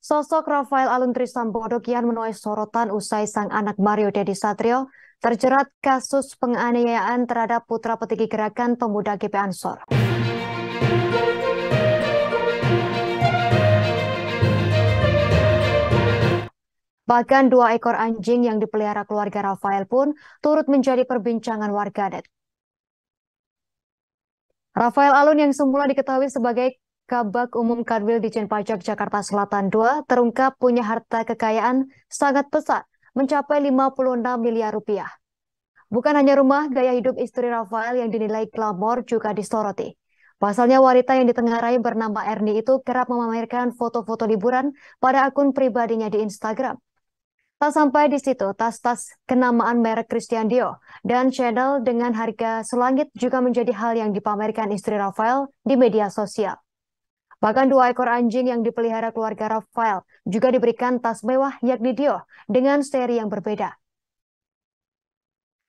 Sosok Rafael Alun Sambodo kian menuai sorotan usai sang anak Mario Dedi Satrio terjerat kasus penganiayaan terhadap putra petinggi gerakan pemuda GP Ansor. Bahkan dua ekor anjing yang dipelihara keluarga Rafael pun turut menjadi perbincangan warganet. Rafael Alun yang semula diketahui sebagai Kabak Umum Kanwil Dijen Pajak Jakarta Selatan 2 terungkap punya harta kekayaan sangat besar, mencapai 56 miliar rupiah. Bukan hanya rumah, gaya hidup istri Rafael yang dinilai glamor juga disoroti. Pasalnya wanita yang ditengarai bernama Erni itu kerap memamerkan foto-foto liburan pada akun pribadinya di Instagram. Tak sampai di situ, tas-tas kenamaan merek Christian Dio dan Chanel dengan harga selangit juga menjadi hal yang dipamerkan istri Rafael di media sosial. Bahkan dua ekor anjing yang dipelihara keluarga Rafael juga diberikan tas mewah yakni Dio dengan seri yang berbeda.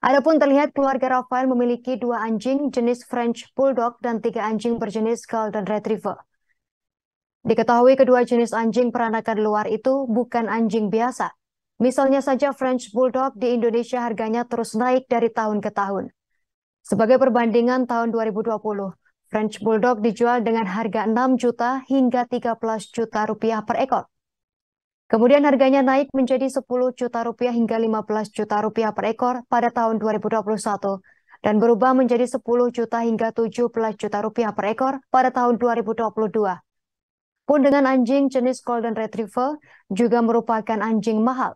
Adapun terlihat keluarga Rafael memiliki dua anjing jenis French Bulldog dan tiga anjing berjenis Golden Retriever. Diketahui kedua jenis anjing peranakan luar itu bukan anjing biasa. Misalnya saja French Bulldog di Indonesia harganya terus naik dari tahun ke tahun. Sebagai perbandingan tahun 2020, French Bulldog dijual dengan harga 6 juta hingga 13 juta rupiah per ekor. Kemudian harganya naik menjadi 10 juta rupiah hingga 15 juta rupiah per ekor pada tahun 2021 dan berubah menjadi 10 juta hingga 17 juta rupiah per ekor pada tahun 2022. Pun dengan anjing jenis Golden Retriever juga merupakan anjing mahal.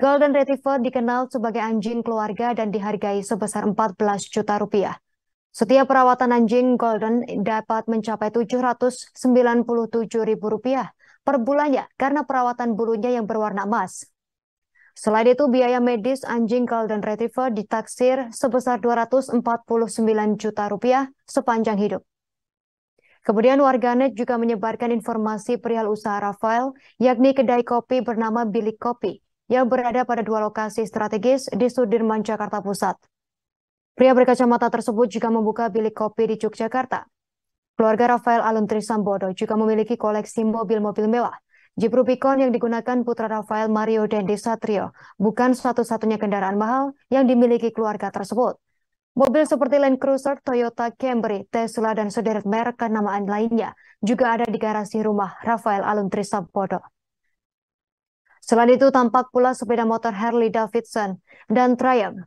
Golden Retriever dikenal sebagai anjing keluarga dan dihargai sebesar 14 juta rupiah. Setiap perawatan anjing golden dapat mencapai Rp797.000 per bulannya karena perawatan bulunya yang berwarna emas. Selain itu, biaya medis anjing golden retriever ditaksir sebesar 249 juta rupiah sepanjang hidup. Kemudian warganet juga menyebarkan informasi perihal usaha Rafael, yakni kedai kopi bernama Bilik Kopi, yang berada pada dua lokasi strategis di Sudirman, Jakarta Pusat. Pria berkacamata tersebut juga membuka bilik kopi di Yogyakarta. Keluarga Rafael Alun Trisambodo juga memiliki koleksi mobil-mobil mewah. Jeep Rubicon yang digunakan putra Rafael Mario Dendi Satrio bukan satu-satunya kendaraan mahal yang dimiliki keluarga tersebut. Mobil seperti Land Cruiser, Toyota Camry, Tesla, dan sederet merek kenamaan lainnya juga ada di garasi rumah Rafael Alun Trisambodo. Selain itu, tampak pula sepeda motor Harley Davidson dan Triumph